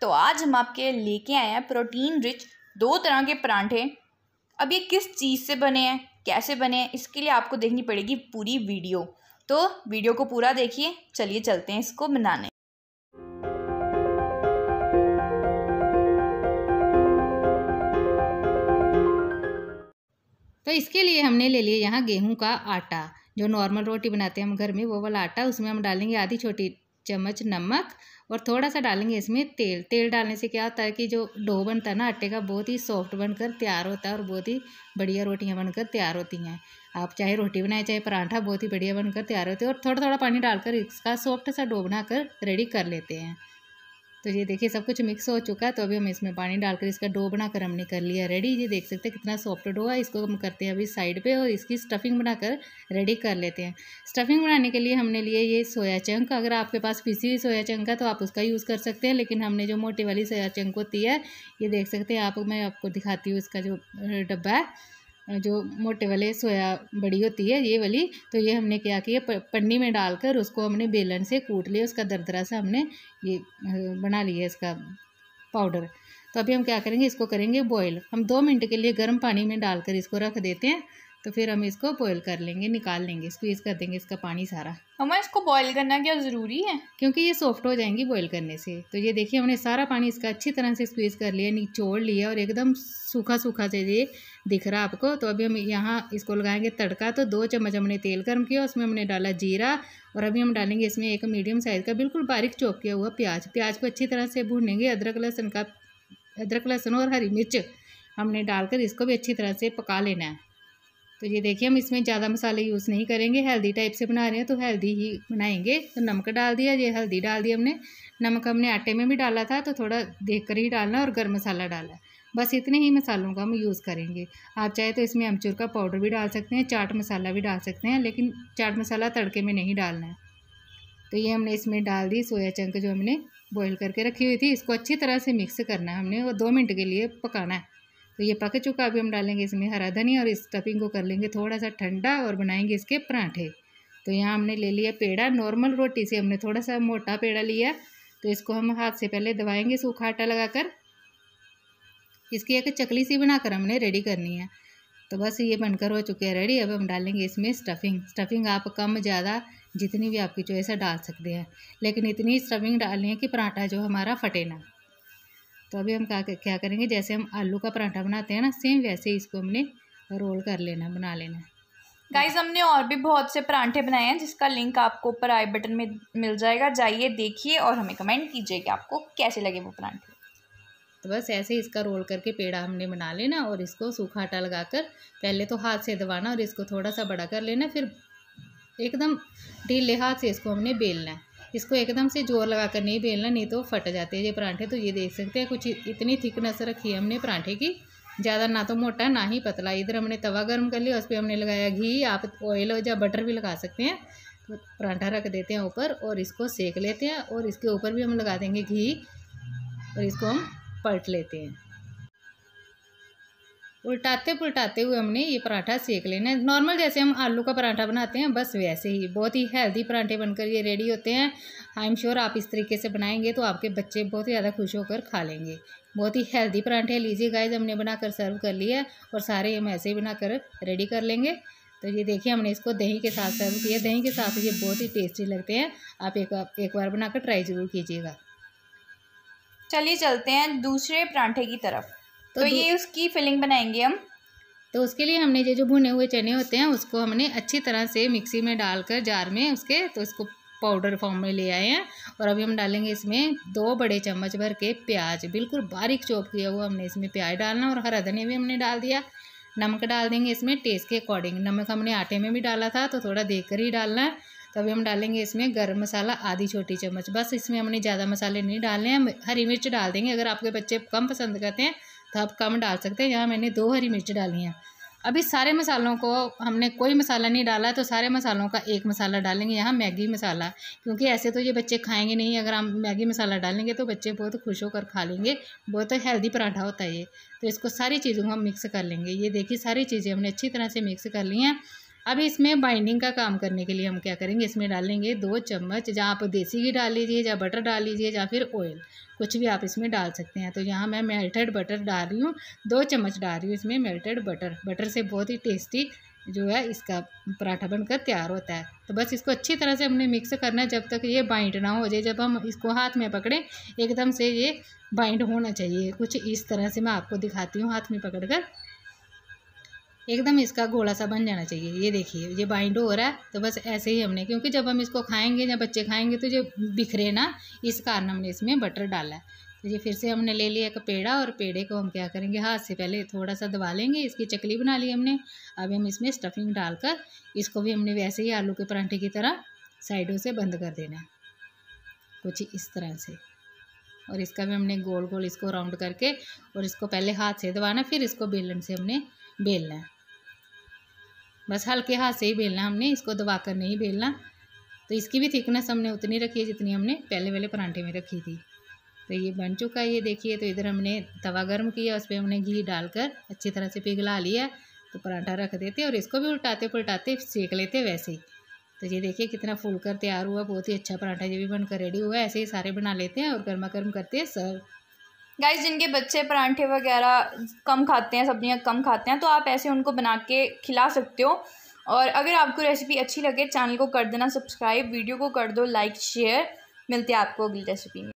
तो आज हम आपके लेके आए हैं प्रोटीन रिच दो तरह के परांठे अब ये किस चीज़ से बने हैं कैसे बने हैं इसके लिए आपको देखनी पड़ेगी पूरी वीडियो तो वीडियो को पूरा देखिए चलिए चलते हैं इसको बनाने तो इसके लिए हमने ले लिए यहाँ गेहूं का आटा जो नॉर्मल रोटी बनाते हैं हम घर में वो वाला आटा उसमें हम डालेंगे आधी छोटी चम्मच नमक और थोड़ा सा डालेंगे इसमें तेल तेल डालने से क्या होता है कि जो डो बनता है ना आटे का बहुत ही सॉफ्ट बनकर तैयार होता है और बहुत ही बढ़िया रोटियाँ बनकर तैयार होती हैं आप चाहे रोटी बनाए चाहे पराठा बहुत ही बढ़िया बनकर तैयार होते हैं और थोड़ा थोड़ा पानी डालकर इसका सॉफ्ट सा डो बनाकर रेडी कर लेते हैं तो ये देखिए सब कुछ मिक्स हो चुका है तो अभी हम इसमें पानी डालकर इसका डो बनाकर हमने कर लिया रेडी ये देख सकते हैं कितना सॉफ्ट डो है इसको हम करते हैं अभी साइड पे और इसकी स्टफिंग बनाकर रेडी कर लेते हैं स्टफिंग बनाने के लिए हमने लिए ये सोया चंक अगर आपके पास पीसी हुई सोया चंक है तो आप उसका यूज़ कर सकते हैं लेकिन हमने जो मोटी वाली सोया चंक होती है ये देख सकते हैं आप मैं आपको दिखाती हूँ इसका जो डब्बा है जो मोटे वाले सोया बड़ी होती है ये वाली तो ये हमने क्या किया पन्नी में डालकर उसको हमने बेलन से कूट लिया उसका दरदरा सा हमने ये बना लिया इसका पाउडर तो अभी हम क्या करेंगे इसको करेंगे बॉईल हम दो मिनट के लिए गर्म पानी में डालकर इसको रख देते हैं तो फिर हम इसको बॉयल कर लेंगे निकाल लेंगे स्क्वीज़ कर देंगे इसका पानी सारा हमें इसको बॉयल करना क्या ज़रूरी है क्योंकि ये सॉफ्ट हो जाएंगी बॉयल करने से तो ये देखिए हमने सारा पानी इसका अच्छी तरह से स्क्वीज़ कर लिया निचोड़ लिया और एकदम सूखा सूखा से ये दिख रहा आपको तो अभी हम यहाँ इसको लगाएंगे तड़का तो दो चम्मच हमने तेल गर्म किया उसमें हमने डाला जीरा और अभी हम डालेंगे इसमें एक मीडियम साइज़ का बिल्कुल बारीक चौक किया हुआ प्याज प्याज को अच्छी तरह से भूनेंगे अदरक लहसुन का अदरक लहसुन और हरी मिर्च हमने डालकर इसको भी अच्छी तरह से पका लेना है तो ये देखिए हम इसमें ज़्यादा मसाले यूज़ नहीं करेंगे हेल्दी टाइप से बना रहे हैं तो हेल्दी ही बनाएंगे तो नमक डाल दिया ये हल्दी डाल दी हमने नमक हमने आटे में भी डाला था तो थोड़ा देख कर ही डालना और गर्म मसाला डाला बस इतने ही मसालों का हम यूज़ करेंगे आप चाहे तो इसमें अमचूर का पाउडर भी डाल सकते हैं चाट मसाला भी डाल सकते हैं लेकिन चाट मसाला तड़के में नहीं डालना है तो ये हमने इसमें डाल दी सोया चंक जो हमने बॉयल करके रखी हुई थी इसको अच्छी तरह से मिक्स करना है हमने और दो मिनट के लिए पकाना है तो ये पक चुका अभी हम डालेंगे इसमें हरा धनिया और इस स्टफिंग को कर लेंगे थोड़ा सा ठंडा और बनाएंगे इसके पराठे तो यहाँ हमने ले लिया पेड़ा नॉर्मल रोटी से हमने थोड़ा सा मोटा पेड़ा लिया तो इसको हम हाथ से पहले दबाएंगे सूखा आटा लगाकर इसकी एक चकली सी बनाकर हमने रेडी करनी है तो बस ये बनकर हो चुके हैं रेडी अब हम डालेंगे इसमें स्टफिंग स्टफिंग आप कम ज़्यादा जितनी भी आपकी चॉइस है डाल सकते हैं लेकिन इतनी स्टफिंग डालनी है कि पराठा जो हमारा फटे ना तो अभी हम क्या क्या करेंगे जैसे हम आलू का पराठा बनाते हैं ना सेम वैसे ही इसको हमने रोल कर लेना बना लेना गाइज हमने और भी बहुत से परांठे बनाए हैं जिसका लिंक आपको ऊपर आई बटन में मिल जाएगा जाइए देखिए और हमें कमेंट कीजिए कि आपको कैसे लगे वो परांठे तो बस ऐसे ही इसका रोल करके पेड़ा हमने बना लेना और इसको सूखा आटा लगा कर पहले तो हाथ से दबाना और इसको थोड़ा सा बड़ा कर लेना फिर एकदम ढीले हाथ से इसको हमने बेलना है इसको एकदम से जोर लगा कर नहीं बेलना नहीं तो फट जाते हैं ये परांठे तो ये देख सकते हैं कुछ इतनी थिकनेस रखी है हमने परांठे की ज़्यादा ना तो मोटा ना ही पतला इधर हमने तवा गर्म कर लिया उस पर हमने लगाया घी आप ऑयल या बटर भी लगा सकते हैं तो परांठा रख देते हैं ऊपर और इसको सेक लेते हैं और इसके ऊपर भी हम लगा देंगे घी और इसको हम पलट लेते हैं उल्टाते पुलटाते हुए हमने ये पराठा सेक लेना है नॉर्मल जैसे हम आलू का पराठा बनाते हैं बस वैसे ही बहुत ही हेल्दी पराठे बनकर ये रेडी होते हैं आई एम श्योर आप इस तरीके से बनाएंगे तो आपके बच्चे बहुत ही ज़्यादा खुश होकर खा लेंगे बहुत ही हेल्दी पराठे लीजिए गाइज हमने बनाकर सर्व कर लिया और सारे हम ऐसे ही बनाकर रेडी कर लेंगे तो ये देखिए हमने इसको दही के साथ सर्व किया दही के साथ ये बहुत ही टेस्टी लगते हैं आप एक एक बार बनाकर ट्राई ज़रूर कीजिएगा चलिए चलते हैं दूसरे परांठे की तरफ तो, तो ये उसकी फिलिंग बनाएंगे हम तो उसके लिए हमने ये जो भुने हुए चने होते हैं उसको हमने अच्छी तरह से मिक्सी में डालकर जार में उसके तो इसको पाउडर फॉर्म में ले आए हैं और अभी हम डालेंगे इसमें दो बड़े चम्मच भर के प्याज बिल्कुल बारीक चौप किया हुआ हमने इसमें प्याज डालना और हरा धनिया भी हमने डाल दिया नमक डाल देंगे इसमें टेस्ट के अकॉर्डिंग नमक हमने आटे में भी डाला था तो थोड़ा देख कर ही डालना है तो अभी हम डालेंगे इसमें गर्म मसाला आधी छोटी चम्मच बस इसमें हमने ज़्यादा मसाले नहीं डालने हैं हरी मिर्च डाल देंगे अगर आपके बच्चे कम पसंद करते हैं आप कम डाल सकते हैं यहाँ मैंने दो हरी मिर्च डाली हैं अभी सारे मसालों को हमने कोई मसाला नहीं डाला तो सारे मसालों का एक मसाला डालेंगे यहाँ मैगी मसाला क्योंकि ऐसे तो ये बच्चे खाएंगे नहीं अगर हम मैगी मसाला डालेंगे तो बच्चे बहुत खुश होकर खा लेंगे बहुत हेल्दी पराठा होता है ये तो इसको सारी चीज़ों को हम मिक्स कर लेंगे ये देखिए सारी चीज़ें हमने अच्छी तरह से मिक्स कर ली हैं अब इसमें बाइंडिंग का काम करने के लिए हम क्या करेंगे इसमें डालेंगे दो चम्मच जहाँ आप देसी घी डाल लीजिए या बटर डाल लीजिए या फिर ऑयल कुछ भी आप इसमें डाल सकते हैं तो यहाँ मैं मेल्टेड बटर डाल रही हूँ दो चम्मच डाल रही हूँ इसमें मेल्टेड बटर बटर से बहुत ही टेस्टी जो है इसका पराठा बनकर तैयार होता है तो बस इसको अच्छी तरह से हमने मिक्स करना है जब तक ये बाइंड ना हो जाए जब हम इसको हाथ में पकड़ें एकदम से ये बाइंड होना चाहिए कुछ इस तरह से मैं आपको दिखाती हूँ हाथ में पकड़ एकदम इसका घोड़ा सा बन जाना चाहिए ये देखिए ये बाइंड हो रहा है तो बस ऐसे ही हमने क्योंकि जब हम इसको खाएंगे या बच्चे खाएंगे तो ये बिखरे ना इस कारण हमने इसमें बटर डाला है तो ये फिर से हमने ले लिया एक पेड़ा और पेड़े को हम क्या करेंगे हाथ से पहले थोड़ा सा दबा लेंगे इसकी चकली बना ली हमने अब हम इसमें स्टफिंग डालकर इसको भी हमने वैसे ही आलू के परांठे की तरह साइडों से बंद कर देना है कुछ इस तरह से और इसका भी हमने गोल गोल इसको राउंड करके और इसको पहले हाथ से दबाना फिर इसको बेलन से हमने बेलना है बस हल्के हाथ से ही बेलना हमने इसको दबा कर नहीं बेलना तो इसकी भी थिकनेस हमने उतनी रखी है जितनी हमने पहले वाले परांठे में रखी थी तो ये बन चुका है ये देखिए तो इधर हमने तवा गर्म किया उस पर हमने घी डालकर अच्छी तरह से पिघला लिया तो पराठा रख देते और इसको भी उल्टाते पुलटाते सेक लेते वैसे ही तो ये देखिए कितना फूल कर तैयार हुआ बहुत ही अच्छा पराठा ये भी बनकर रेडी हुआ ऐसे ही सारे बना लेते हैं और गर्मा गर्म करते हैं सर्व गाइस जिनके बच्चे परांठे वगैरह कम खाते हैं सब्जियां कम खाते हैं तो आप ऐसे उनको बना के खिला सकते हो और अगर आपको रेसिपी अच्छी लगे चैनल को कर देना सब्सक्राइब वीडियो को कर दो लाइक शेयर मिलते हैं आपको अगली रेसिपी में